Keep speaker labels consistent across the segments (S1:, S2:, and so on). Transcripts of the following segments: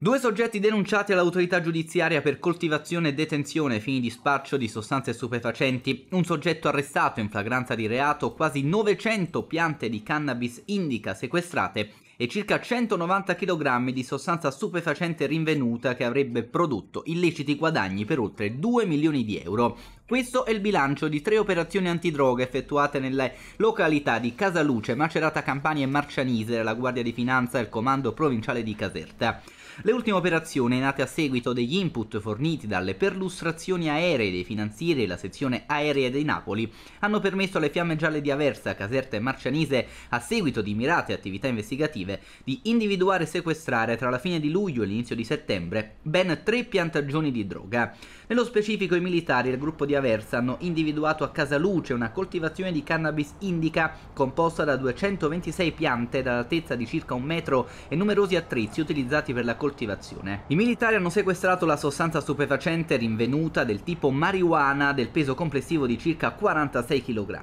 S1: Due soggetti denunciati all'autorità giudiziaria per coltivazione e detenzione ai fini di spaccio di sostanze stupefacenti, un soggetto arrestato in flagranza di reato, quasi 900 piante di cannabis indica sequestrate e circa 190 kg di sostanza stupefacente rinvenuta che avrebbe prodotto illeciti guadagni per oltre 2 milioni di euro. Questo è il bilancio di tre operazioni antidroga effettuate nelle località di Casaluce, Macerata Campania e Marcianise della Guardia di Finanza e il Comando Provinciale di Caserta. Le ultime operazioni, nate a seguito degli input forniti dalle perlustrazioni aeree dei finanzieri e la sezione aerea dei Napoli, hanno permesso alle fiamme gialle di Aversa, Caserta e Marcianise, a seguito di mirate attività investigative, tentative di individuare e sequestrare tra la fine di luglio e l'inizio di settembre ben tre piantagioni di droga. Nello specifico i militari del gruppo di Aversa hanno individuato a casa luce una coltivazione di cannabis indica composta da 226 piante dall'altezza di circa un metro e numerosi attrezzi utilizzati per la coltivazione. I militari hanno sequestrato la sostanza stupefacente rinvenuta del tipo marijuana del peso complessivo di circa 46 kg.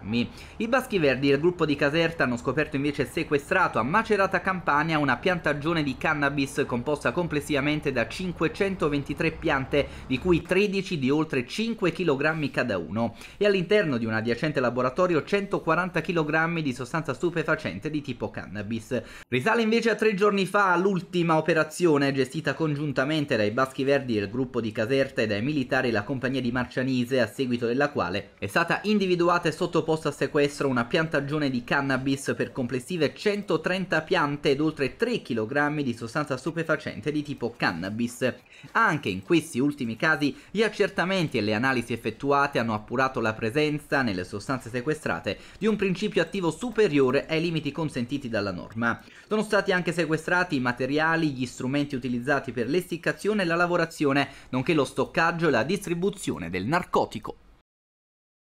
S1: I Baschi Verdi del gruppo di Caserta hanno scoperto invece sequestrato a Macerata campagna Campania una piantagione di cannabis composta complessivamente da 523 piante, di cui 13 di oltre 5 kg cada uno, e all'interno di un adiacente laboratorio 140 kg di sostanza stupefacente di tipo cannabis. Risale invece a tre giorni fa l'ultima operazione gestita congiuntamente dai Baschi Verdi e il gruppo di Caserta e dai militari e la compagnia di Marcianise, a seguito della quale è stata individuata e sottoposta a sequestro una piantagione di cannabis per complessive 130 piante stupefacente ed oltre 3 kg di sostanza stupefacente di tipo cannabis. Anche in questi ultimi casi gli accertamenti e le analisi effettuate hanno appurato la presenza nelle sostanze sequestrate di un principio attivo superiore ai limiti consentiti dalla norma. Sono stati anche sequestrati i materiali, gli strumenti utilizzati per l'essiccazione e la lavorazione, nonché lo stoccaggio e la distribuzione del narcotico.